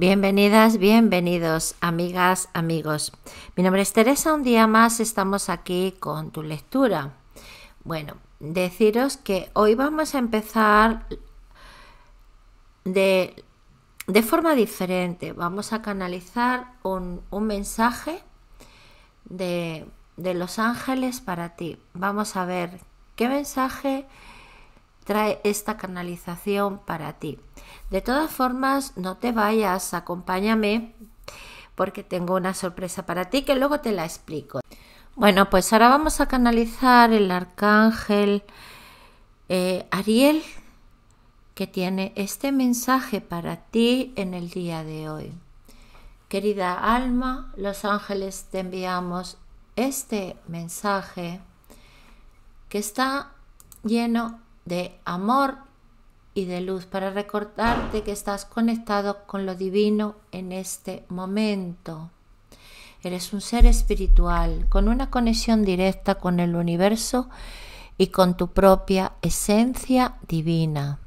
Bienvenidas, bienvenidos, amigas, amigos. Mi nombre es Teresa, un día más estamos aquí con tu lectura. Bueno, deciros que hoy vamos a empezar de, de forma diferente. Vamos a canalizar un, mensaje de, de los ángeles para ti. Vamos a ver qué mensaje trae esta canalización para ti. De todas formas, no te vayas, acompáñame porque tengo una sorpresa para ti que luego te la explico. Bueno, pues ahora vamos a canalizar el arcángel eh, Ariel que tiene este mensaje para ti en el día de hoy. Querida alma, los ángeles te enviamos este mensaje que está lleno de amor y de luz para recordarte que estás conectado con lo divino en este momento. Eres un ser espiritual con una conexión directa con el universo y con tu propia esencia divina.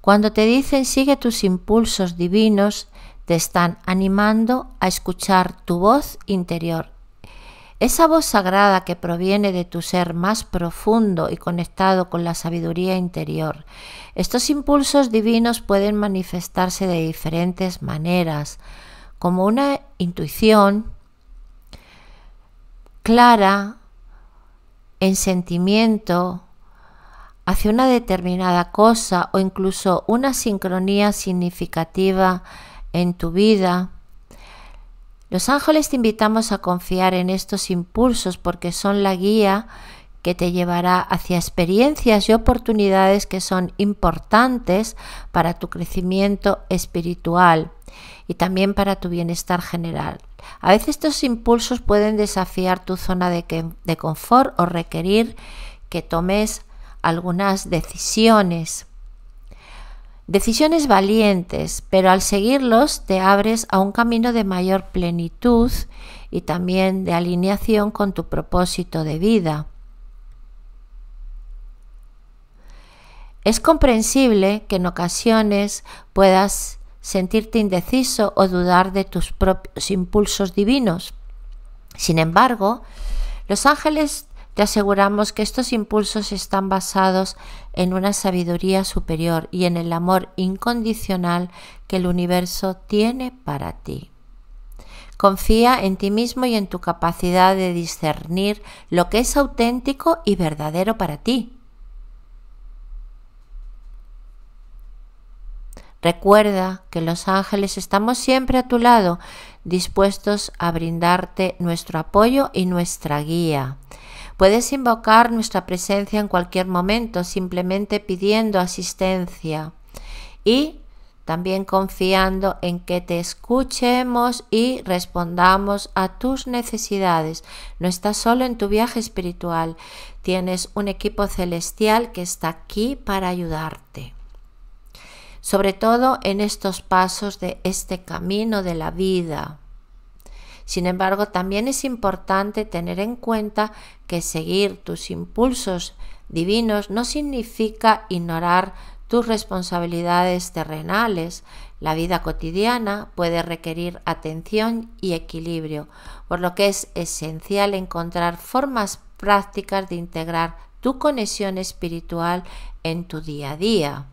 Cuando te dicen sigue tus impulsos divinos, te están animando a escuchar tu voz interior esa voz sagrada que proviene de tu ser más profundo y conectado con la sabiduría interior. Estos impulsos divinos pueden manifestarse de diferentes maneras, como una intuición clara en sentimiento hacia una determinada cosa o incluso una sincronía significativa en tu vida los ángeles te invitamos a confiar en estos impulsos porque son la guía que te llevará hacia experiencias y oportunidades que son importantes para tu crecimiento espiritual y también para tu bienestar general. A veces estos impulsos pueden desafiar tu zona de, confort o requerir que tomes algunas decisiones. Decisiones valientes, pero al seguirlos te abres a un camino de mayor plenitud y también de alineación con tu propósito de vida. Es comprensible que en ocasiones puedas sentirte indeciso o dudar de tus propios impulsos divinos. Sin embargo, los ángeles te aseguramos que estos impulsos están basados en una sabiduría superior y en el amor incondicional que el universo tiene para ti. Confía en ti mismo y en tu capacidad de discernir lo que es auténtico y verdadero para ti. Recuerda que los ángeles estamos siempre a tu lado, dispuestos a brindarte nuestro apoyo y nuestra guía Puedes invocar nuestra presencia en cualquier momento, simplemente pidiendo asistencia y también confiando en que te escuchemos y respondamos a tus necesidades. No estás solo en tu viaje espiritual, tienes un equipo celestial que está aquí para ayudarte. Sobre todo en estos pasos de este camino de la vida. Sin embargo, también es importante tener en cuenta que seguir tus impulsos divinos no significa ignorar tus responsabilidades terrenales. La vida cotidiana puede requerir atención y equilibrio, por lo que es esencial encontrar formas prácticas de integrar tu conexión espiritual en tu día a día.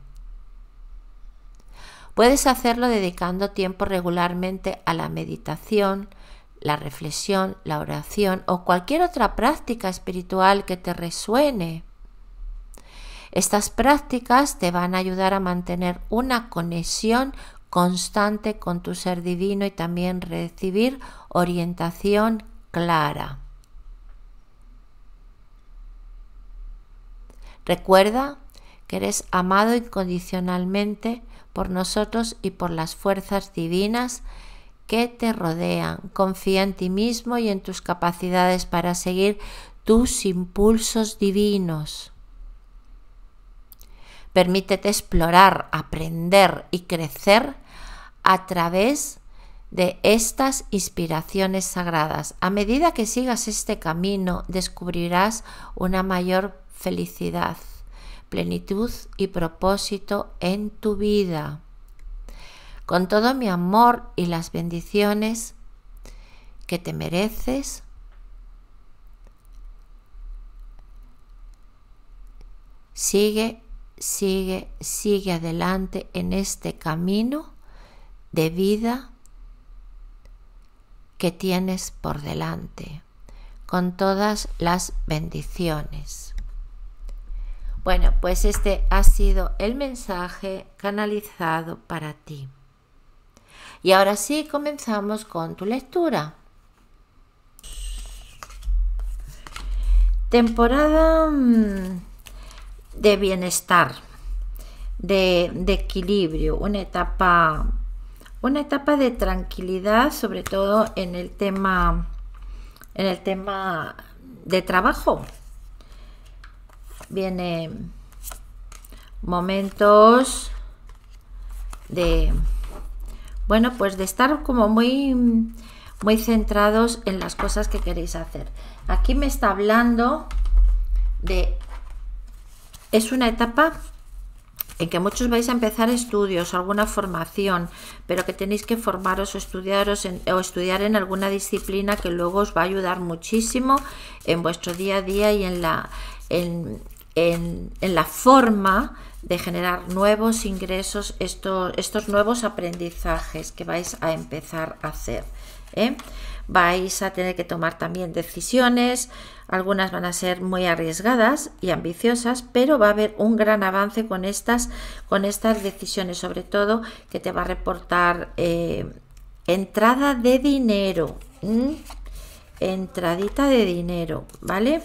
Puedes hacerlo dedicando tiempo regularmente a la meditación, la reflexión, la oración o cualquier otra práctica espiritual que te resuene. Estas prácticas te van a ayudar a mantener una conexión constante con tu ser divino y también recibir orientación clara. Recuerda que eres amado incondicionalmente por nosotros y por las fuerzas divinas que te rodean. Confía en ti mismo y en tus capacidades para seguir tus impulsos divinos. Permítete explorar, aprender y crecer a través de estas inspiraciones sagradas. A medida que sigas este camino, descubrirás una mayor felicidad, plenitud y propósito en tu vida con todo mi amor y las bendiciones que te mereces. Sigue, sigue, sigue adelante en este camino de vida que tienes por delante, con todas las bendiciones. Bueno, pues este ha sido el mensaje canalizado para ti. Y ahora sí comenzamos con tu lectura. Temporada mm, de bienestar, de, equilibrio, una etapa, una etapa de tranquilidad, sobre todo en el tema, en el tema de trabajo. vienen momentos de bueno, pues de estar como muy, muy centrados en las cosas que queréis hacer. Aquí me está hablando de... Es una etapa en que muchos vais a empezar estudios, alguna formación, pero que tenéis que formaros o estudiaros o estudiar en alguna disciplina que luego os va a ayudar muchísimo en vuestro día a día y en la en, en, la forma de generar nuevos ingresos, estos, estos nuevos aprendizajes que vais a empezar a hacer. ¿eh? Vais a tener que tomar también decisiones, algunas van a ser muy arriesgadas y ambiciosas, pero va a haber un gran avance con estas, con estas decisiones, sobre todo que te va a reportar eh, entrada de dinero, entradita de dinero, ¿vale?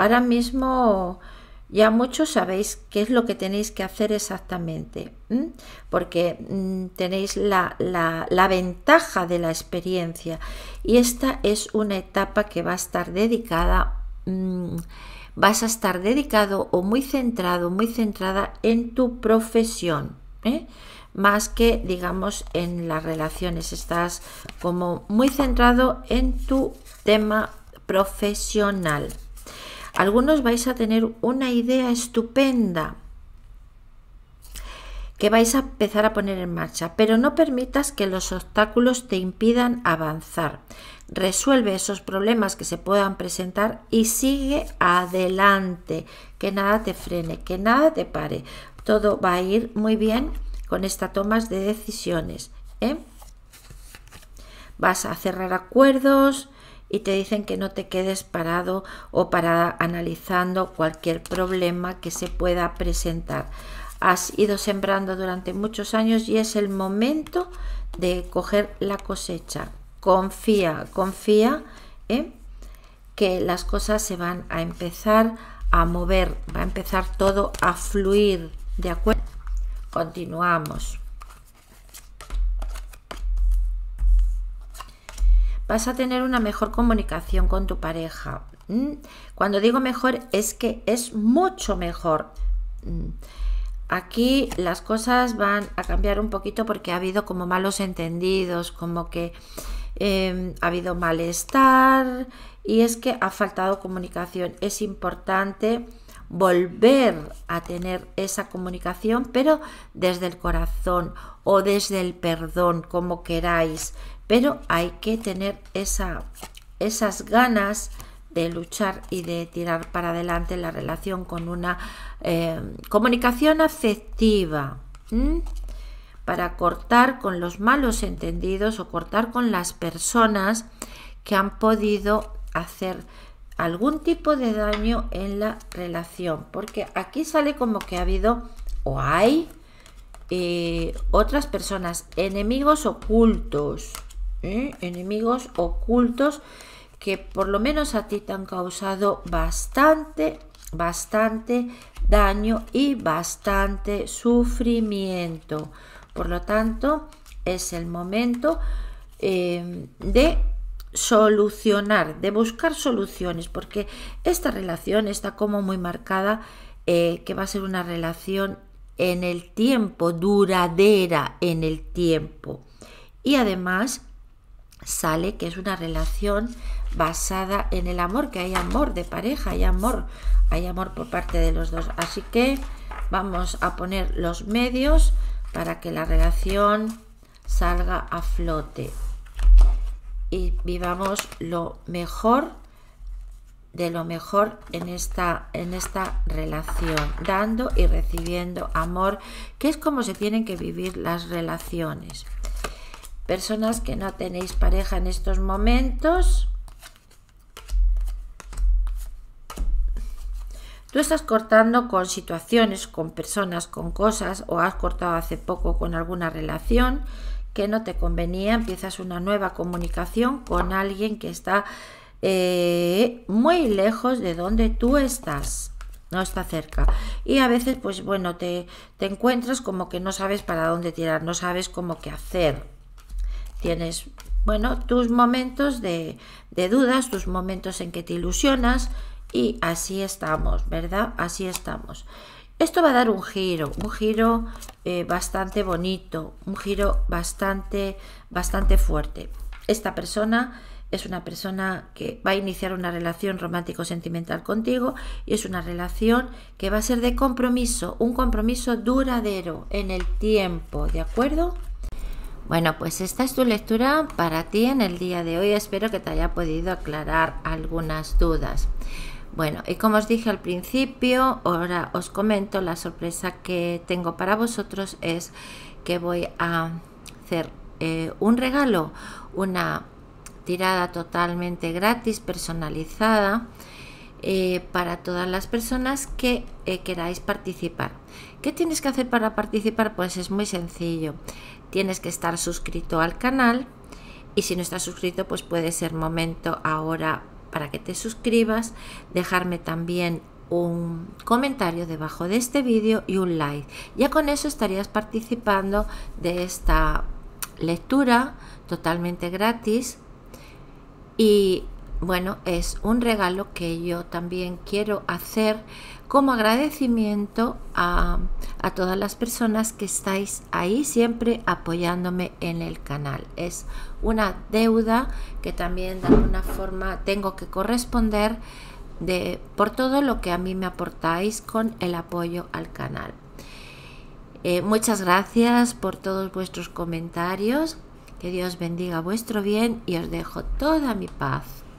Ahora mismo ya muchos sabéis qué es lo que tenéis que hacer exactamente, porque mm, tenéis la, ventaja de la experiencia y esta es una etapa que va a estar dedicada, mm, vas a estar dedicado o muy centrado, muy centrada en tu profesión, ¿eh? más que digamos en las relaciones, estás como muy centrado en tu tema profesional algunos vais a tener una idea estupenda que vais a empezar a poner en marcha, pero no permitas que los obstáculos te impidan avanzar. Resuelve esos problemas que se puedan presentar y sigue adelante, que nada te frene, que nada te pare. Todo va a ir muy bien con estas tomas de decisiones. ¿eh? Vas a cerrar acuerdos, y te dicen que no te quedes parado o parada analizando cualquier problema que se pueda presentar. Has ido sembrando durante muchos años y es el momento de coger la cosecha. Confía, confía en ¿eh? que las cosas se van a empezar a mover, va a empezar todo a fluir, ¿de acuerdo? Continuamos. vas a tener una mejor comunicación con tu pareja. ¿Mm? Cuando digo mejor es que es mucho mejor. ¿Mm? Aquí las cosas van a cambiar un poquito porque ha habido como malos entendidos, como que em, ha habido malestar y es que ha faltado comunicación. Es importante volver a tener esa comunicación, pero desde el corazón o desde el perdón, como queráis pero hay que tener esa, esas ganas de luchar y de tirar para adelante la relación con una em, comunicación afectiva para cortar con los malos entendidos o cortar con las personas que han podido hacer algún tipo de daño en la relación porque aquí sale como que ha habido o hay eh, otras personas enemigos ocultos ¿eh? enemigos ocultos que por lo menos a ti te han causado bastante, bastante daño y bastante sufrimiento. Por lo tanto, es el momento em, de solucionar, de buscar soluciones, porque esta relación está como muy marcada, eh, que va a ser una relación en el tiempo, duradera en el tiempo. Y además sale que es una relación basada en el amor, que hay amor de pareja, hay amor, hay amor por parte de los dos. Así que vamos a poner los medios para que la relación salga a flote y vivamos lo mejor de lo mejor en esta, en esta relación, dando y recibiendo amor, que es como se tienen que vivir las relaciones personas que no tenéis pareja en estos momentos. Tú estás cortando con situaciones, con personas, con cosas, o has cortado hace poco con alguna relación que no te convenía, empiezas una nueva comunicación con alguien que está eh, muy lejos de donde tú estás, no está cerca. Y a veces, pues bueno, te, te encuentras como que no sabes para dónde tirar, no sabes cómo qué hacer. Tienes, bueno, tus momentos de, dudas, tus momentos en que te ilusionas y así estamos, ¿verdad? Así estamos. Esto va a dar un giro, un giro eh, bastante bonito, un giro bastante, bastante fuerte. Esta persona es una persona que va a iniciar una relación romántico-sentimental contigo y es una relación que va a ser de compromiso, un compromiso duradero en el tiempo, ¿de acuerdo? Bueno, pues esta es tu lectura para ti en el día de hoy. Espero que te haya podido aclarar algunas dudas. Bueno, y como os dije al principio, ahora os comento la sorpresa que tengo para vosotros es que voy a hacer eh, un regalo, una tirada totalmente gratis, personalizada, eh, para todas las personas que eh, queráis participar. ¿Qué tienes que hacer para participar? Pues es muy sencillo tienes que estar suscrito al canal y si no estás suscrito pues puede ser momento ahora para que te suscribas, dejarme también un comentario debajo de este vídeo y un like. Ya con eso estarías participando de esta lectura totalmente gratis y bueno, es un regalo que yo también quiero hacer como agradecimiento a, todas las personas que estáis ahí siempre apoyándome en el canal. Es una deuda que también de alguna forma tengo que corresponder de, por todo lo que a mí me aportáis con el apoyo al canal. Eh, muchas gracias por todos vuestros comentarios. Que Dios bendiga vuestro bien y os dejo toda mi paz.